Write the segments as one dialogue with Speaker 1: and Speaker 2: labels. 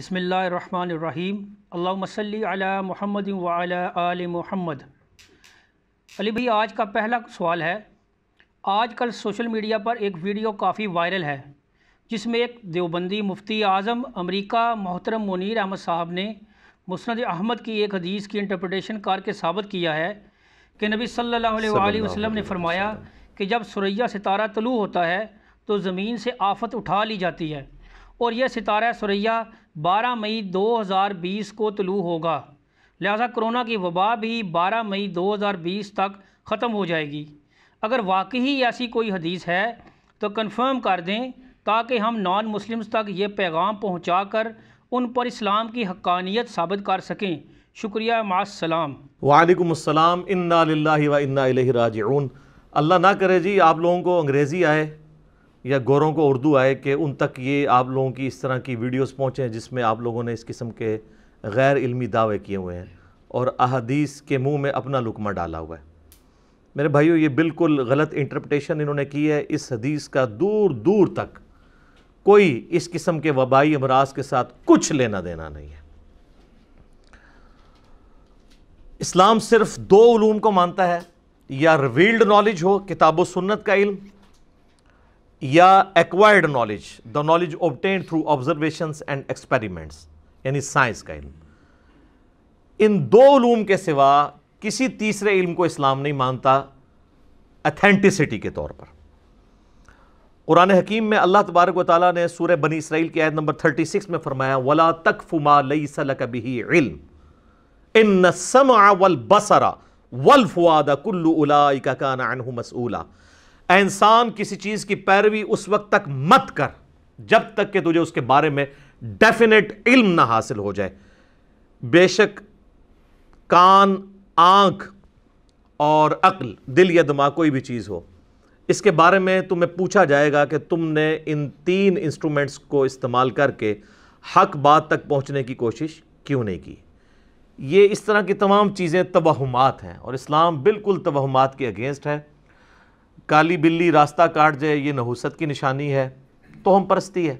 Speaker 1: बसमीम अल्लामसली महमद वाल आल महमद अली भाई आज का पहला सवाल है आजकल सोशल मीडिया पर एक वीडियो काफ़ी वायरल है जिसमें एक देवबंदी मुफ्ती आज़म अमरीका मोहतरम मुनीर अहमद साहब ने मुस्ंद अहमद की एक हदीस की इंटरप्रटेशन करके साबित किया है कि नबी सल्ला वसलम ने फरमाया कि जब सुरैया सितारा तलु होता है तो ज़मीन से आफत उठा ली जाती है और यह सितारा सुरैया 12 मई 2020 को तलु होगा लिहाजा कोरोना की वबा भी 12 मई 2020 तक ख़त्म हो जाएगी अगर वाकई ऐसी कोई हदीस है तो कंफर्म कर दें ताकि हम नॉन मुस्लिम्स तक ये पैगाम पहुँचा कर उन पर इस्लाम की हक्कानियत साबित कर सकें शुक्रिया मासम वालेकुम इन्ना व इन्ना राजून अल्लाह ना करे जी आप लोगों को अंग्रेज़ी आए या गौरों को उर्दू आए कि उन तक ये आप लोगों की इस तरह की वीडियोस हैं जिसमें आप लोगों ने इस किस्म के गैर इल्मी दावे किए हुए हैं और अहदीस के मुंह में अपना लुकमा डाला हुआ है मेरे भाइयों ये बिल्कुल गलत इंटरप्रटेशन इन्होंने की है इस हदीस का दूर दूर तक कोई इस किस्म के वबाई अमराज के साथ कुछ लेना देना नहीं है इस्लाम सिर्फ दो ूम को मानता है या रिवील्ड नॉलेज हो किताब सुन्नत का इल्म या acquired knowledge the knowledge obtain through observation and experiments यानी साइंस का इल्म इन दो लूम के सिवा किसी तीसरे इल्म को इस्लाम नहीं मानता अथेंटिसिटी के तौर पर कुरान हकीम में अल्लाह तबारक व ताली ने सूर बनी इसराइल की आयत नंबर थर्टी सिक्स में फरमाया वला तक फुमा लई सलक बिही इल्म इन समा वल बसरा वल फुआद कुल्लू उला का काना मसूला इंसान किसी चीज की पैरवी उस वक्त तक मत कर जब तक कि तुझे उसके बारे में डेफिनेट इल्म ना हासिल हो जाए बेशक कान आंख और अक्ल दिल या दिमाग कोई भी चीज़ हो इसके बारे में तुम्हें पूछा जाएगा कि तुमने इन तीन इंस्ट्रूमेंट्स को इस्तेमाल करके हक बात तक पहुंचने की कोशिश क्यों नहीं की ये इस तरह की तमाम चीज़ें तोहमात हैं और इस्लाम बिल्कुल तोहमात के अगेंस्ट है काली बिल्ली रास्ता काट जाए ये नहुसत की निशानी है तो हम परस्ती है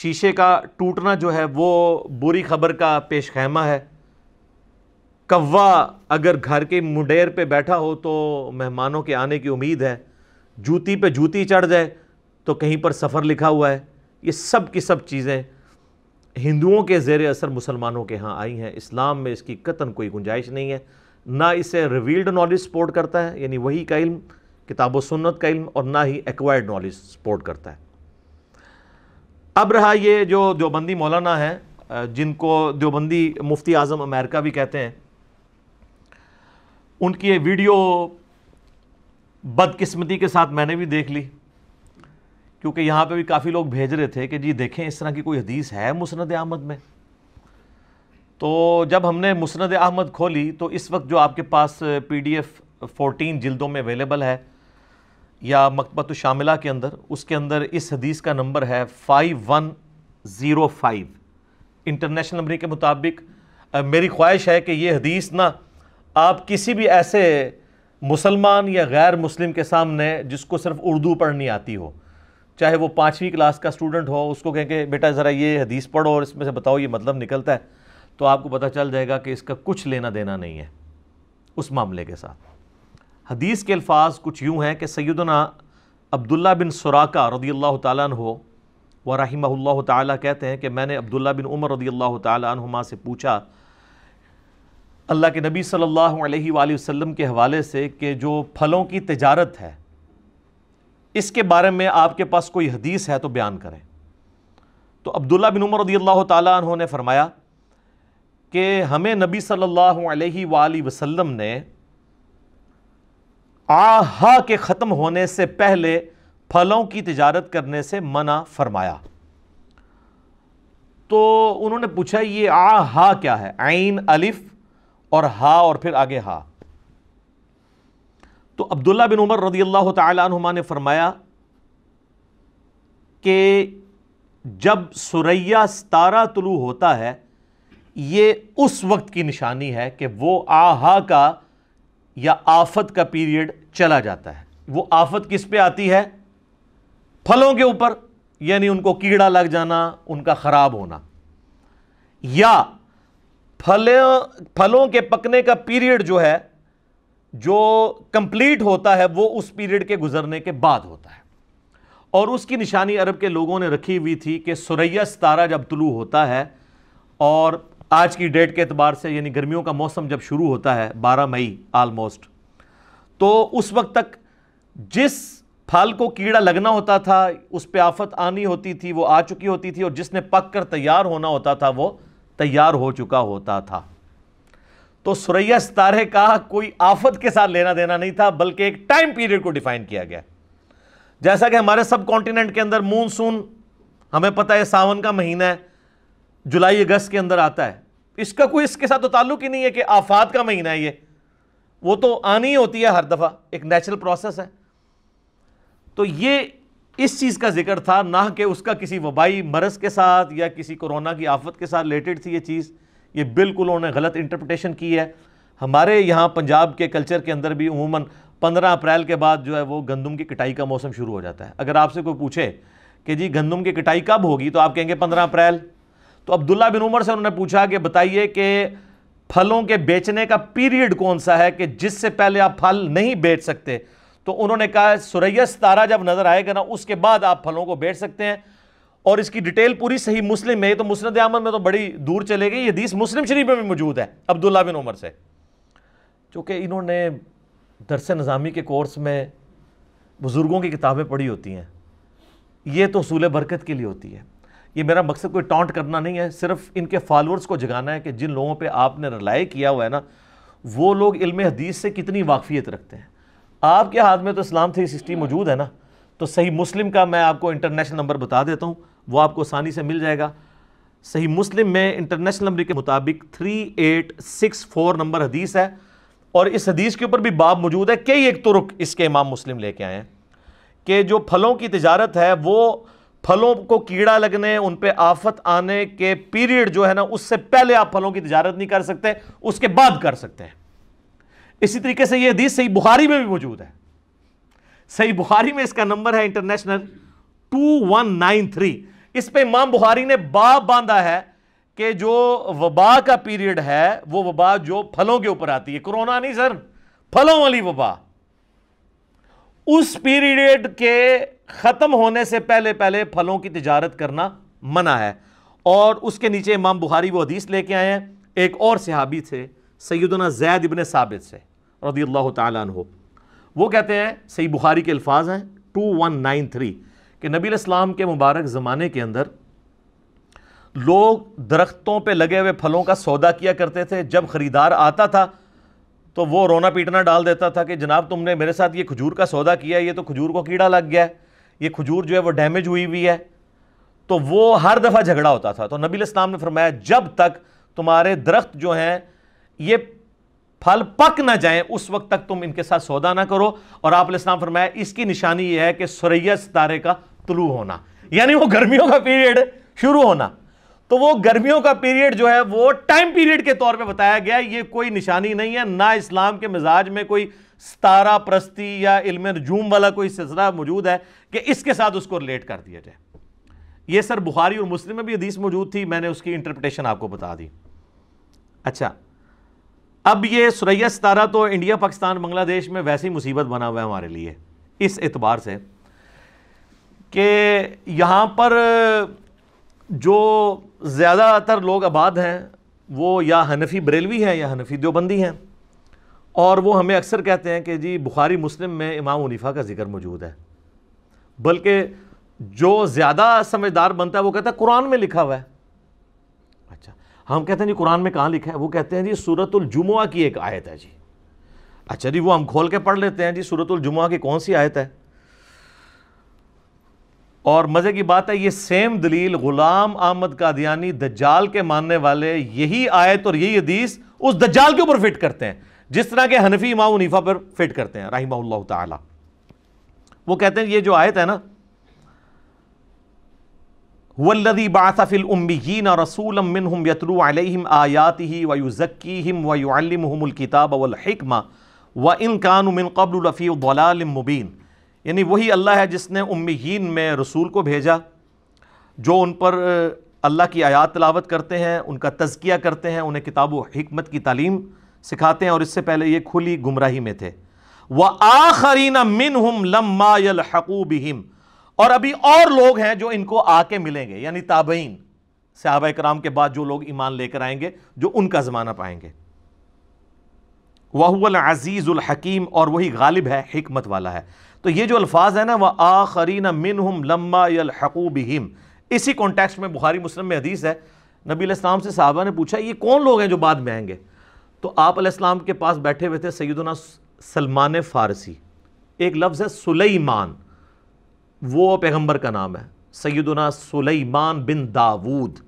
Speaker 1: शीशे का टूटना जो है वो बुरी खबर का पेश खैमा है कव्वा अगर घर के मुडेर पे बैठा हो तो मेहमानों के आने की उम्मीद है जूती पे जूती चढ़ जाए तो कहीं पर सफ़र लिखा हुआ है ये सब की सब चीज़ें हिंदुओं के ज़ेर असर मुसलमानों के यहाँ आई हैं इस्लाम में इसकी कतन कोई गुंजाइश नहीं है ना इसे रिवील्ड नॉलेज सपोर्ट करता है यानी वही का इल्म किताब सुन्नत का इल्म और ना ही एक्वायर्ड नॉलेज सपोर्ट करता है अब रहा ये जो देवबंदी मौलाना है जिनको देवबंदी मुफ्ती आज़म अमेरिका भी कहते हैं उनकी ये वीडियो बदकिस्मती के साथ मैंने भी देख ली क्योंकि यहाँ पे भी काफ़ी लोग भेज रहे थे कि जी देखें इस तरह की कोई हदीस है मुसनद आमद में तो जब हमने मुसनद अहमद खोली तो इस वक्त जो आपके पास पी डी एफ फ़ोटीन जल्दों में अवेलेबल है या मकबत शामिला के अंदर उसके अंदर इस हदीस का नंबर है five one zero five international नंबरी के मुताबिक मेरी ख्वाहिश है कि ये हदीस ना आप किसी भी ऐसे मुसलमान या गैर मुस्लिम के सामने जिसको सिर्फ उर्दू पढ़नी आती हो चाहे वो पाँचवीं क्लास का स्टूडेंट हो उसको कहें कि बेटा ज़रा ये हदीस पढ़ो और इसमें से बताओ ये मतलब निकलता है तो आपको पता चल जाएगा कि इसका कुछ लेना देना नहीं है उस मामले के साथ हदीस के अल्फाज कुछ यूँ हैं कि सैदना अब्दुल्ला बिन सुराका रदी अल्लाह तु व रहीमल्ला ताली कहते हैं कि मैंने अब्दुल्ला बिन उमर रदी अल्लाह तुमा से पूछा अल्लाह के नबी सल्लल्लाहु अलैहि वसल्लम के हवाले से कि जो फलों की तजारत है इसके बारे में आपके पास कोई हदीस है तो बयान करें तो अब्दुल्ला बिन उमर रदी अल्लाह तु ने फरमाया कि हमें नबी सल्लल्लाहु अलैहि वसल्लम ने आहा के ख़त्म होने से पहले फलों की तजारत करने से मना फरमाया तो उन्होंने पूछा ये आ हा क्या है आइन अलिफ और हा और फिर आगे हा तो अब्दुल्ला बिन उमर रदी अल्लाह तुमा ने फरमाया कि जब सुरैया सतारा तुलू होता है ये उस वक्त की निशानी है कि वो आहा का या आफत का पीरियड चला जाता है वो आफत किस पे आती है फलों के ऊपर यानी उनको कीड़ा लग जाना उनका ख़राब होना या फल फलों के पकने का पीरियड जो है जो कंप्लीट होता है वो उस पीरियड के गुजरने के बाद होता है और उसकी निशानी अरब के लोगों ने रखी हुई थी कि सुरैया सितारा जब तुलू होता है और आज की डेट के अतबार से यानी गर्मियों का मौसम जब शुरू होता है 12 मई आलमोस्ट तो उस वक्त तक जिस फल को कीड़ा लगना होता था उस पर आफत आनी होती थी वो आ चुकी होती थी और जिसने पक कर तैयार होना होता था वो तैयार हो चुका होता था तो सुरैया सितारे का कोई आफत के साथ लेना देना नहीं था बल्कि एक टाइम पीरियड को डिफाइन किया गया जैसा कि हमारे सब कॉन्टिनेंट के अंदर मूनसून हमें पता है सावन का महीना है जुलाई अगस्त के अंदर आता है इसका कोई इसके साथ तो ताल्लुक ही नहीं है कि आफात का महीना है ये वो तो आनी ही होती है हर दफ़ा एक नेचुरल प्रोसेस है तो ये इस चीज़ का जिक्र था ना कि उसका किसी वबाई मरस के साथ या किसी कोरोना की आफत के साथ रिलेटेड थी ये चीज़ ये बिल्कुल उन्होंने गलत इंटरप्रटेशन की है हमारे यहाँ पंजाब के कल्चर के अंदर भी उमूमा पंद्रह अप्रैल के बाद जो है वो गंदम की कटाई का मौसम शुरू हो जाता है अगर आपसे कोई पूछे कि जी गंदम की कटाई कब होगी तो आप कहेंगे पंद्रह अप्रैल तो अब्दुल्ला बिन उमर से उन्होंने पूछा कि बताइए कि फलों के बेचने का पीरियड कौन सा है कि जिससे पहले आप फल नहीं बेच सकते तो उन्होंने कहा सुरैया सितारा जब नज़र आएगा ना उसके बाद आप फलों को बेच सकते हैं और इसकी डिटेल पूरी सही मुस्लिम में तो मुस्लिद अहमद में तो बड़ी दूर चले गई ये हदीस मुस्लिम शरीफ में भी मौजूद है अब्दुल्ला बिन उमर से चूँकि इन्होंने दरस नज़ामी के कोर्स में बुज़ुर्गों की किताबें पढ़ी होती हैं ये तो असूल बरकत के लिए होती है ये मेरा मकसद कोई टॉन्ट करना नहीं है सिर्फ इनके फॉलोअर्स को जगाना है कि जिन लोगों पे आपने रिलाई किया हुआ है ना वो लोग इल्म हदीस से कितनी वाकफियत रखते हैं आपके हाथ में तो इस्लाम थ्री सिक्सटी मौजूद है ना तो सही मुस्लिम का मैं आपको इंटरनेशनल नंबर बता देता हूँ वो आपको आसानी से मिल जाएगा सही मुस्लिम में इंटरनेशनल नंबर के मुताबिक three eight six four number हदीस है और इस हदीस के ऊपर भी बाब मौजूद है कई एक तुर्क इसके इमाम मुस्लिम लेके आए हैं कि जो फलों की तजारत है वो फलों को कीड़ा लगने उन पर आफत आने के पीरियड जो है ना उससे पहले आप फलों की तजारत नहीं कर सकते उसके बाद कर सकते हैं इसी तरीके से यह हदीस सही बुखारी में भी मौजूद है सही बुखारी में इसका नंबर है international two one nine three इस पर इमाम बुखारी ने बाप बांधा है कि जो वबा का पीरियड है वो वबा जो फलों के ऊपर आती है कोरोना नहीं सर फलों वाली वबा उस पीरियड के ख़त्म होने से पहले पहले फलों की तजारत करना मना है और उसके नीचे इमाम बुखारी वो हदीस लेके आए हैं एक और सहाबी थे सैदना जैद इबन साबित से रदी अल्लाह तु वो कहते हैं सही बुखारी के अल्फाज हैं टू वन नाइन थ्री कि नबी इस्लाम के मुबारक ज़माने के अंदर लोग दरख्तों पे लगे हुए फलों का सौदा किया करते थे जब ख़रीदार आता था तो वो रोना पीटना डाल देता था कि जनाब तुमने मेरे साथ ये खजूर का सौदा किया ये तो खजूर को कीड़ा लग गया है ये खजूर जो है वो डैमेज हुई हुई है तो वो हर दफ़ा झगड़ा होता था तो नबी इस्लाम ने फरमाया जब तक तुम्हारे दरख्त जो हैं ये फल पक ना जाएं उस वक्त तक तुम इनके साथ सौदा ना करो और आप इस्लाम फरमाया इसकी निशानी यह है कि सुरैया सितारे का तुलू होना यानी वो गर्मियों का पीरियड शुरू होना तो वो गर्मियों का पीरियड जो है वो टाइम पीरियड के तौर पे बताया गया ये कोई निशानी नहीं है ना इस्लाम के मिजाज में कोई सतारा प्रस्ती या इलम नजूम वाला कोई सिलसिला मौजूद है कि इसके साथ उसको रिलेट कर दिया जाए ये सर बुखारी और मुस्लिम में भी हदीस मौजूद थी मैंने उसकी इंटरप्रटेशन आपको बता दी अच्छा अब ये सुरैया सतारा तो इंडिया पाकिस्तान बांग्लादेश में वैसी मुसीबत बना हुआ है हमारे लिए इस एतबार से कि यहाँ पर जो ज़्यादातर लोग आबाद हैं वो या हनफी बरेलवी हैं या हनफी देवबंदी हैं और वो हमें अक्सर कहते हैं कि जी बुखारी मुस्लिम में इमाम हनीफा का जिक्र मौजूद है बल्कि जो ज़्यादा समझदार बनता है वो कहता है कुरान में लिखा हुआ है अच्छा हम कहते हैं जी कुरान में कहाँ लिखा है वो कहते हैं जी सूरतुलजुमा की एक आयत है जी अच्छा जी वो हम खोल के पढ़ लेते हैं जी सूरतुलजुमा की कौन सी आयत है और मज़े की बात है ये सेम दलील ग़ुलाम अहमद कादियानी दज्जाल के मानने वाले यही आयत और यही हदीस उस दज्जाल के ऊपर फिट करते हैं जिस तरह के हनफी इमाम पर फिट करते हैं राहिमा ताला वो कहते हैं ये जो आयत है ना वल्लदी बाफ़िल रसूल आयात ही वलहिकमा व इन कानुमिन यानी वही अल्लाह है जिसने उम्मीन में रसूल को भेजा जो उन पर अल्लाह की आयात तलावत करते हैं उनका तजकिया करते हैं उन्हें किताब हमत की तालीम सिखाते हैं और इससे पहले ये खुली गुमराही में थे व आखरीना मिन हम हिम और अभी और लोग हैं जो इनको आके मिलेंगे यानी ताबईन सहाब कराम के बाद जो लोग ईमान लेकर आएंगे जो उनका ज़माना पाएंगे वहुल अजीज़ुल हकीम और वही गालिब है हमत वाला है तो ये जो अल्फाज है ना वह आखरीन मिन हम लम्मा यलहकूबहिम इसी कॉन्टेक्स्ट में बुखारी मुस्लिम में हदीस है नबी इस्लाम से साहबा ने पूछा ये कौन लोग हैं जो बाद में आएंगे तो आप इस्लाम के पास बैठे हुए थे सैदना सलमान फ़ारसी एक लफ्ज़ है सुलेमान वो पैगम्बर का नाम है सैदना सुलेमान बिन दाऊद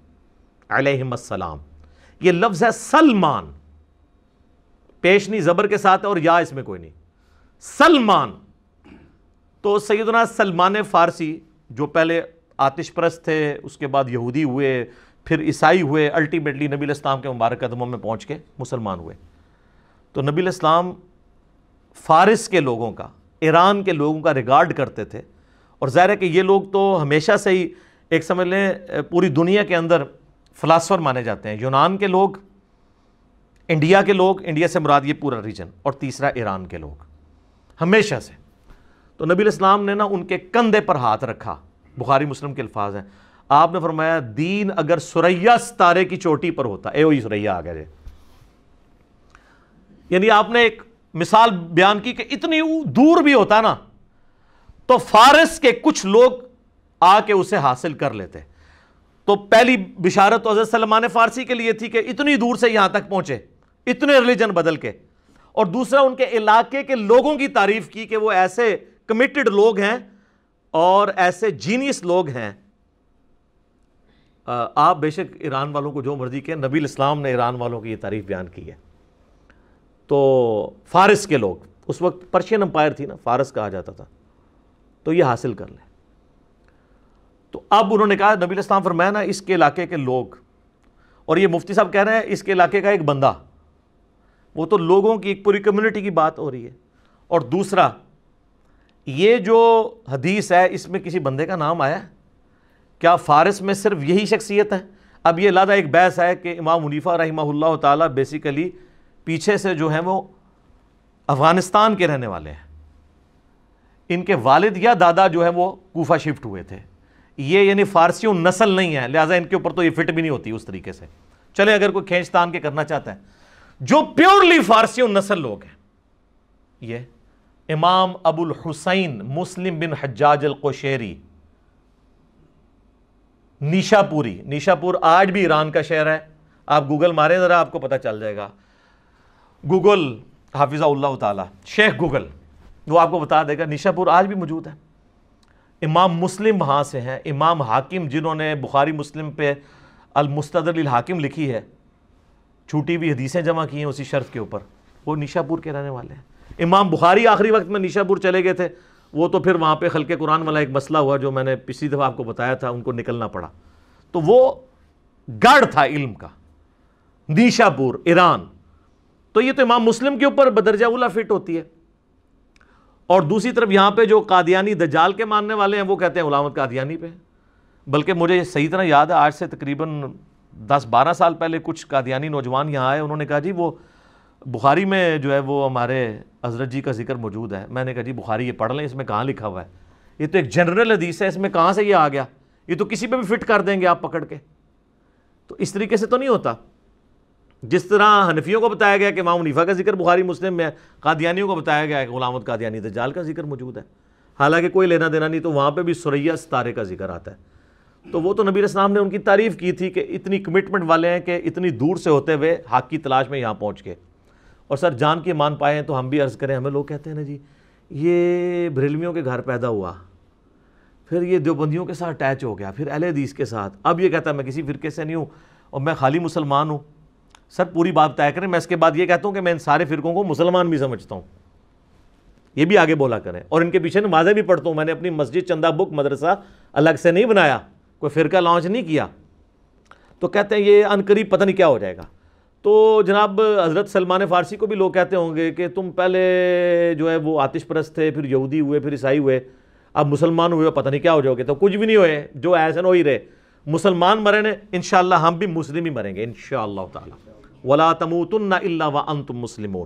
Speaker 1: अलैहिस्सलाम ये लफ्ज़ है सलमान पेशनी ज़बर के साथ है और या इसमें कोई नहीं सलमान तो सैदना सलमान फ़ारसी जो पहले आतिश परस्त थे उसके बाद यहूदी हुए फिर ईसाई हुए अल्टीमेटली नबी इस्लाम के मुबारक कदमों में पहुँच के मुसलमान हुए तो नबी इस्लाम फ़ारस के लोगों का ईरान के लोगों का रिगार्ड करते थे और ज़ाहिर है कि ये लोग तो हमेशा से ही एक समझ लें पूरी दुनिया के अंदर फलासफर माने जाते हैं यूनान के लोग इंडिया के लोग इंडिया से मुराद ये पूरा रीजन और तीसरा ईरान के लोग हमेशा से तो नबी इस्लाम ने ना उनके कंधे पर हाथ रखा बुखारी मुस्लिम के अल्फाज हैं आपने फरमाया दीन अगर सुरैया सितारे की चोटी पर होता ए सुरैया आ गए यानी आपने एक मिसाल बयान की कि इतनी दूर भी होता ना तो फारस के कुछ लोग आके उसे हासिल कर लेते तो पहली बिशारत तो हजरत सलमान फारसी के लिए थी कि इतनी दूर से यहां तक पहुंचे इतने रिलीजन बदल के और दूसरा उनके इलाके के लोगों की तारीफ की कि वो ऐसे कमिटेड लोग हैं और ऐसे जीनियस लोग हैं आप बेशक ईरान वालों को जो मर्जी कहें नबील इस्लाम ने ईरान वालों की यह तारीफ बयान की है तो फारस के लोग उस वक्त पर्शियन अंपायर थी ना फारस कहा जाता था तो ये हासिल कर ले तो अब उन्होंने कहा नबील इस्लाम मैं ना इसके इलाके के लोग और ये मुफ्ती साहब कह रहे हैं इसके इलाके का एक बंदा वो तो लोगों की एक पूरी कम्यूनिटी की बात हो रही है और दूसरा ये जो हदीस है इसमें किसी बंदे का नाम आया क्या फ़ारस में सिर्फ यही शख्सियत है अब ये लादा एक बहस है कि इमाम मुनीफा रही ताला बेसिकली पीछे से जो है वो अफ़गानिस्तान के रहने वाले हैं इनके वालिद या दादा जो है वो कोफा शिफ्ट हुए थे ये यानी फ़ारसी नस्ल नहीं है लिहाजा इनके ऊपर तो ये फिट भी नहीं होती उस तरीके से चले अगर कोई खींचतान के करना चाहता है जो प्योरली फ़ारसी नस्ल लोग हैं ये इमाम Abul Hussain Muslim bin Hajjaj Qushayri Nishapuri Nishapur आज भी ईरान का शहर है आप गूगल मारे ज़रा आपको पता चल जाएगा गूगल हाफिजा ताला शेख गूगल वो आपको बता देगा निशापुर आज भी मौजूद है इमाम मुस्लिम वहाँ से हैं इमाम हाकिम जिन्होंने बुखारी मुस्लिम पे अलमुस्तदर हाकिम लिखी है छूटी हुई हदीसें जमा की हैं उसी शर्फ के ऊपर वो निशापुर के रहने वाले हैं इमाम बुखारी आखिरी वक्त में निशापुर चले गए थे वो तो फिर वहाँ पे खल कुरान वाला एक मसला हुआ जो मैंने पिछली दफ़ा आपको बताया था उनको निकलना पड़ा तो वो गढ़ था इल्म का निशापुर ईरान तो ये तो इमाम मुस्लिम के ऊपर बदरजा उला फिट होती है और दूसरी तरफ यहाँ पे जो कादियानी दजाल के मानने वाले हैं वो कहते हैं गुलामत कादियानी पे बल्कि मुझे सही तरह याद है आज से तकरीबन 10-12 साल पहले कुछ कादियानी नौजवान यहाँ आए उन्होंने कहा जी वो बुखारी में जो है वो हमारे हज़रत जी का जिक्र मौजूद है मैंने कहा जी बुखारी ये पढ़ लें इसमें कहाँ लिखा हुआ है ये तो एक जनरल हदीस है इसमें कहाँ से ये आ गया ये तो किसी पे भी फिट कर देंगे आप पकड़ के तो इस तरीके से तो नहीं होता जिस तरह हनफियों को बताया गया कि माम मुनीफा का जिक्र बुखारी मुस्लिम में कादियानियों को बताया गया है कि गुलामद कादियानी दजाल का जिक्र मौजूद है हालांकि कोई लेना देना नहीं तो वहाँ पर भी सुरैया सितारे का जिक्र आता है तो वो तो नबी इस्लाम ने उनकी तारीफ़ की थी कि इतनी कमिटमेंट वाले हैं कि इतनी दूर से होते हुए हाक की तलाश में यहाँ पहुँच के और सर जान के मान पाए हैं तो हम भी अर्ज़ करें हमें लोग कहते हैं ना जी ये भ्रिलवियों के घर पैदा हुआ फिर ये देवबंदियों के साथ अटैच हो गया फिर अहल के साथ अब ये कहता है मैं किसी फिरके से नहीं हूँ और मैं खाली मुसलमान हूँ सर पूरी बात तय करें मैं इसके बाद ये कहता हूँ कि मैं इन सारे फिरकों को मुसलमान भी समझता हूँ ये भी आगे बोला करें और इनके पीछे नमाजें भी पढ़ता हूँ मैंने अपनी मस्जिद चंदा बुक मदरसा अलग से नहीं बनाया कोई फ़िरका लॉन्च नहीं किया तो कहते हैं ये अनकरीब पता नहीं क्या हो जाएगा तो जनाब हज़रत सलमान फ़ारसी को भी लोग कहते होंगे कि तुम पहले जो है वो आतिश परस्त थे फिर यहूदी हुए फिर ईसाई हुए अब मुसलमान हुए पता नहीं क्या हो जाओगे तो कुछ भी नहीं हुए जो ऐसा हो ही रहे मुसलमान मरे ने इन हम भी मुस्लिम ही मरेंगे इन शाला तमूतन तुन्ना व अन तुम मुस्लिम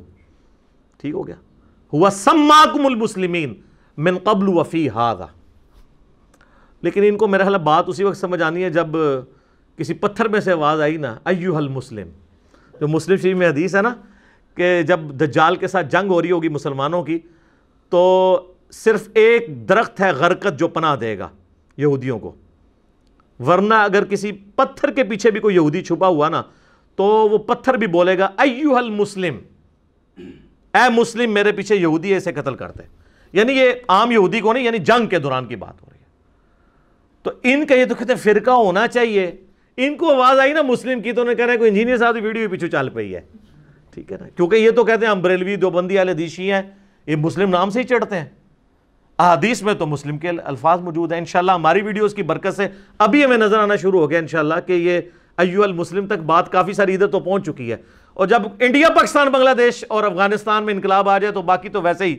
Speaker 1: ठीक हो गया हुआ सम्माकुमसलिमिन मिन कबल वफ़ी हादा लेकिन इनको मेरा हाल बात उसी वक्त समझ आनी है जब किसी पत्थर में से आवाज़ आई ना अयुहल मुस्लिम जो मुस्लिम शरीफ में हदीस है ना कि जब दज्जाल के साथ जंग हो रही होगी मुसलमानों की तो सिर्फ एक दरख्त है गरकत जो पनाह देगा यहूदियों को वरना अगर किसी पत्थर के पीछे भी कोई यहूदी छुपा हुआ ना तो वो पत्थर भी बोलेगा अयुहल मुस्लिम ए मुस्लिम मेरे पीछे यहूदी ऐसे कत्ल करते यानी ये आम यहूदी को नहीं यानी जंग के दौरान की बात हो रही है तो इनका ये तो कहते फ़िरका होना चाहिए इनको आवाज़ आई ना मुस्लिम की तो उन्हें कह रहे कोई इंजीनियर साहब की वीडियो पीछे चल पी है ठीक है ना क्योंकि ये तो कहते हैं हम बरेलवी वाले दिशी हैं ये मुस्लिम नाम से ही चढ़ते हैं अदीस में तो मुस्लिम के अल्फाज मौजूद हैं इनशाला हमारी वीडियोज़ की बरकत से अभी हमें नज़र आना शुरू हो गया इनशाला कि ये अयुअल मुस्लिम तक बात काफ़ी सारी इधर तो पहुँच चुकी है और जब इंडिया पाकिस्तान बांग्लादेश और अफगानिस्तान में इनकलाब आ जाए तो बाकी तो वैसे ही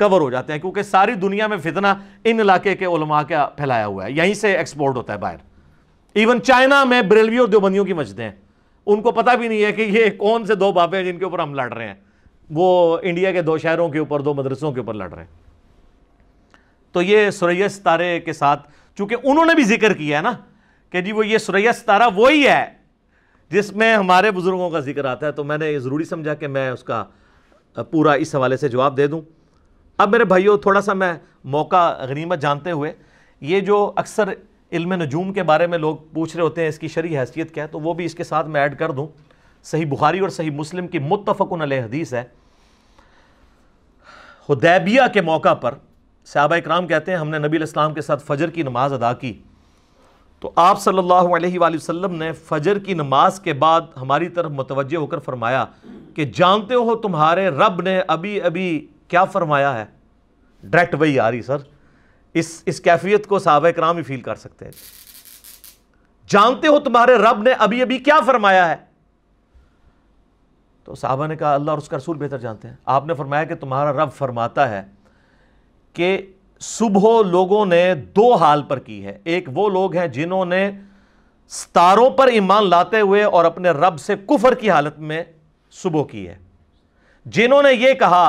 Speaker 1: कवर हो जाते हैं क्योंकि सारी दुनिया में फितना इन इलाके के उलमा का फैलाया हुआ है यहीं से एक्सपोर्ट होता है बाहर इवन चाइना में बरेलवी और देवबंदियों की मस्जिदें हैं उनको पता भी नहीं है कि ये कौन से दो बापे हैं जिनके ऊपर हम लड़ रहे हैं वो इंडिया के दो शहरों के ऊपर दो मदरसों के ऊपर लड़ रहे हैं तो ये सुरैया सितारे के साथ चूंकि उन्होंने भी जिक्र किया है ना कि जी वो ये सुरैया सितारा वही है जिसमें हमारे बुज़ुर्गों का जिक्र आता है तो मैंने ये ज़रूरी समझा कि मैं उसका पूरा इस हवाले से जवाब दे दूँ अब मेरे भाइयों थोड़ा सा मैं मौका गनीमत जानते हुए ये जो अक्सर इल्म नजूम के बारे में लोग पूछ रहे होते हैं इसकी शरी हैसियत क्या है तो वो भी इसके साथ मैं ऐड कर दूँ सही बुखारी और सही मुस्लिम की मुतफ़न हदीस है हदैबिया के मौका पर सहाबा इक्राम कहते हैं हमने नबी इस्लाम के साथ फ़जर की नमाज़ अदा की तो आप सल्लल्लाहु अलैहि वसल्लम ने फ़जर की नमाज के बाद हमारी तरफ मुतवजह होकर फरमाया कि जानते हो तुम्हारे रब ने अभी अभी क्या फरमाया है डायरेक्ट वही आ रही सर इस इस कैफियत को साहब कराम ही फील कर सकते हैं जानते हो तुम्हारे रब ने अभी अभी क्या फरमाया है तो साहबा ने कहा अल्लाह और उसका रसूल बेहतर जानते हैं आपने फरमाया कि तुम्हारा रब फरमाता है कि सुबह लोगों ने दो हाल पर की है एक वो लोग हैं जिन्होंने सतारों पर ईमान लाते हुए और अपने रब से कुफर की हालत में सुबह की है जिन्होंने ये कहा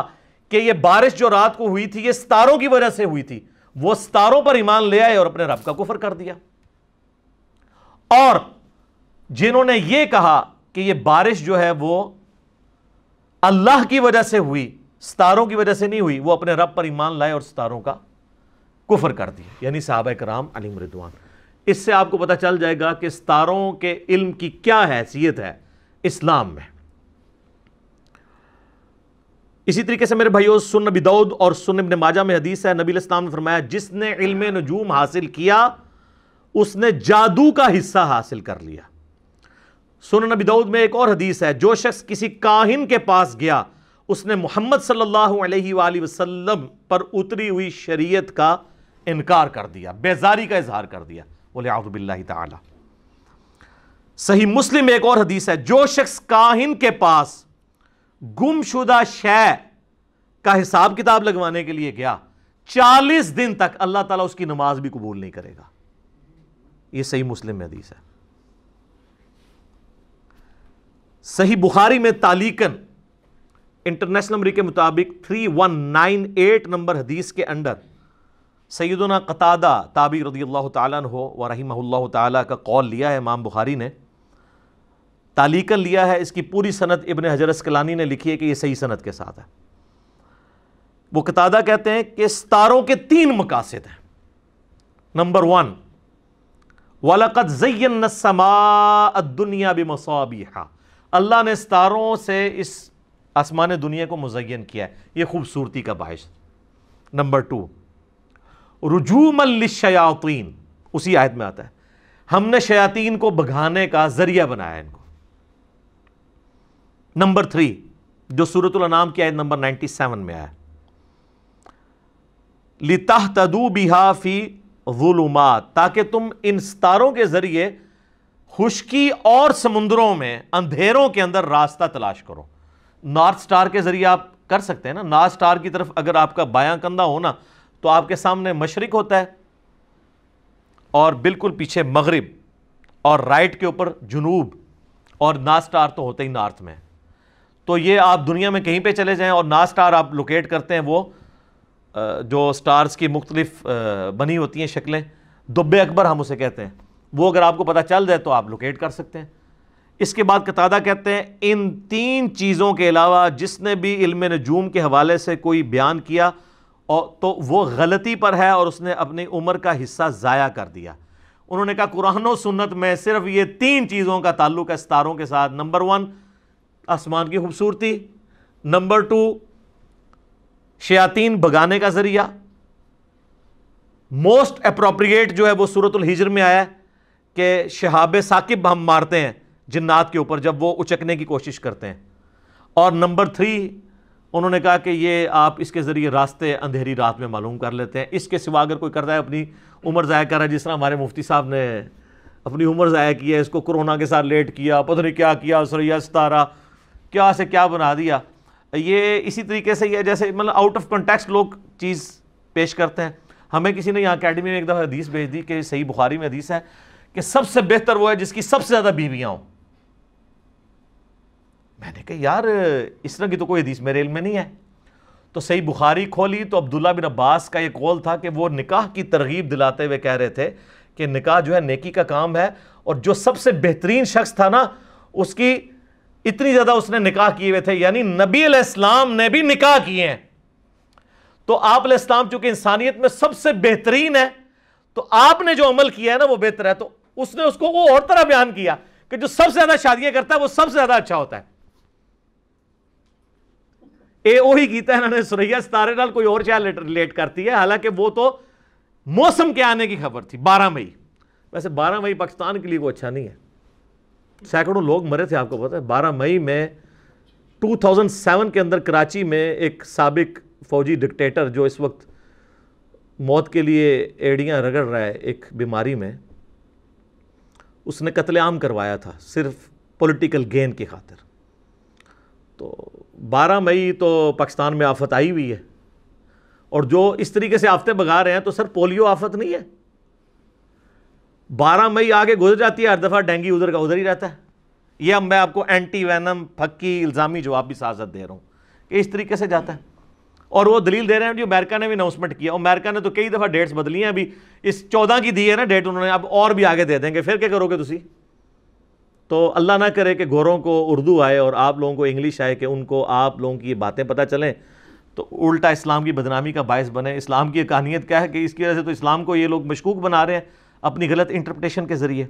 Speaker 1: कि ये बारिश जो रात को हुई थी ये सतारों की वजह से हुई थी वो सितारों पर ईमान ले आए और अपने रब का कुफर कर दिया और जिन्होंने ये कहा कि ये बारिश जो है वो अल्लाह की वजह से हुई सितारों की वजह से नहीं हुई वो अपने रब पर ईमान लाए और सितारों का कुफर कर दिया यानी साहब कराम अली मरिदवान इससे आपको पता चल जाएगा कि सितारों के इल्म की क्या हैसियत है इस्लाम में इसी तरीके से मेरे भाइयों सुन बिदौद और सुन इबन माजा में हदीस है नबी इस्लाम ने फरमाया जिसने इल्म नजूम हासिल किया उसने जादू का हिस्सा हासिल कर लिया सुन नबीदाऊद में एक और हदीस है जो शख्स किसी काहिन के पास गया उसने मोहम्मद सल्लल्लाहु अलैहि वसल्लम पर उतरी हुई शरीयत का इनकार कर दिया बेजारी का इजहार कर दिया बोले आउबिल्ला सही मुस्लिम एक और हदीस है जो शख्स काहिन के पास गुमशुदा शय का हिसाब किताब लगवाने के लिए गया चालीस दिन तक अल्लाह ताला उसकी नमाज भी कबूल नहीं करेगा यह सही मुस्लिम में हदीस है सही बुखारी में तालीकन इंटरनेशनल नंबर के मुताबिक 3198 नंबर हदीस के अंडर सैदना कतादा ताबी रदी अल्लाह तन हो व रही का कौल लिया है इमाम बुखारी ने तालीकन लिया है इसकी पूरी सनत इबन हजरत कलानी ने लिखी है कि ये सही सनत के साथ है वो कतादा कहते हैं कि सितारों के तीन मकासद हैं नंबर वन वालकत जयन दुनिया बमसाबिहा अल्लाह ने सितारों से इस आसमान दुनिया को मुजयन किया है ये खूबसूरती का बाहिश नंबर टू रजूम उसी आयत में आता है हमने शयातीन को भगाने का जरिया बनाया इनको नंबर थ्री जो सूरत नाम की आयत नंबर नाइनटी सेवन में आया लिताह तदू बिहाफी जुलुमात ताकि तुम इन सितारों के ज़रिए खुशकी और समुद्रों में अंधेरों के अंदर रास्ता तलाश करो नॉर्थ स्टार के ज़रिए आप कर सकते हैं ना नॉर्थ स्टार की तरफ अगर आपका बाया कंधा हो ना तो आपके सामने मशरक होता है और बिल्कुल पीछे मगरब और राइट के ऊपर जुनूब और नॉर्थ स्टार तो होते ही नॉर्थ में तो ये आप दुनिया में कहीं पे चले जाएं और ना स्टार आप लोकेट करते हैं वो जो स्टार्स की मुख्तलिफ बनी होती हैं शक्लें दुब्बे अकबर हम उसे कहते हैं वो अगर आपको पता चल जाए तो आप लोकेट कर सकते हैं इसके बाद कतादा कहते हैं इन तीन चीज़ों के अलावा जिसने भी इल्म नजूम के हवाले से कोई बयान किया और तो वो गलती पर है और उसने अपनी उम्र का हिस्सा ज़ाया कर दिया उन्होंने कहा कुरान सुन्नत में सिर्फ ये तीन चीज़ों का ताल्लुक है सितारों के साथ नंबर वन आसमान की खूबसूरती नंबर टू शयातीन भगाने का ज़रिया मोस्ट अप्रोप्रिएट जो है वो सूरत हिजर में आया कि शहाब साकिब हम मारते हैं जिन्नात के ऊपर जब वो उचकने की कोशिश करते हैं और नंबर थ्री उन्होंने कहा कि ये आप इसके ज़रिए रास्ते अंधेरी रात में मालूम कर लेते हैं इसके सिवा अगर कोई करता है अपनी उम्र ज़ाया कर रहा है जिस तरह हमारे मुफ्ती साहब ने अपनी उम्र ज़ाया की है इसको कोरोना के साथ लेट किया पता नहीं क्या किया सरैया सतारा क्या से क्या बना दिया ये इसी तरीके से ये जैसे मतलब आउट ऑफ कॉन्टेक्स्ट लोग चीज़ पेश करते हैं हमें किसी ने यहाँ अकेडमी में एक दफ़ा हदीस भेज दी कि सही बुखारी में हदीस है कि सबसे बेहतर वो है जिसकी सबसे ज़्यादा बीवियाँ हों मैंने कहा यार इस तरह की तो कोई हदीस मेरे इल में नहीं है तो सही बुखारी खोली तो अब्दुल्ला बिन अब्बास का ये कौल था कि वो निकाह की तरगीब दिलाते हुए कह रहे थे कि निकाह जो है नेकी का काम है और जो सबसे बेहतरीन शख्स था ना उसकी इतनी ज्यादा उसने निकाह किए हुए थे यानी नबी इस्लाम ने भी निकाह किए हैं तो आप इस्लाम चूंकि इंसानियत में सबसे बेहतरीन है तो आपने जो अमल किया है ना वो बेहतर है तो उसने उसको वो और तरह बयान किया कि जो सबसे ज्यादा शादियां करता है वो सबसे ज्यादा अच्छा होता है ए ओ ही गीता इन्होंने सुरैया सितारे नाल कोई और शायद रिलेट करती है हालांकि वो तो मौसम के आने की खबर थी बारह मई वैसे बारह मई पाकिस्तान के लिए वो अच्छा नहीं है सैकड़ों लोग मरे थे आपको पता है बारह मई में 2007 के अंदर कराची में एक सबक फौजी डिक्टेटर जो इस वक्त मौत के लिए एड़ियां रगड़ रहा है एक बीमारी में उसने कत्लेआम करवाया था सिर्फ पॉलिटिकल गेन की खातिर तो 12 मई तो पाकिस्तान में आफत आई हुई है और जो इस तरीके से आफतें बगा रहे हैं तो सर पोलियो आफत नहीं है बारह मई आगे गुजर जाती है हर दफ़ा डेंगू उधर का उधर ही रहता है यह अब मैं आपको एंटी वैनम फक्की इल्ज़ामी जवाब भी साजत दे रहा हूँ कि इस तरीके से जाता है और वो दलील दे रहे हैं जो अमेरिका ने भी अनाउंसमेंट किया अमेरिका ने तो कई दफ़ा डेट्स बदली हैं अभी इस चौदह की दी है ना डेट उन्होंने अब और भी आगे दे देंगे फिर क्या करोगे तुम तो अल्लाह ना करे कि गोरों को उर्दू आए और आप लोगों को इंग्लिश आए कि उनको आप लोगों की बातें पता चलें तो उल्टा इस्लाम की बदनामी का बायस बने इस्लाम की कहानियत क्या है कि इसकी वजह से तो इस्लाम को ये लोग मशकूक बना रहे हैं अपनी गलत इंटरप्रटेशन के ज़रिए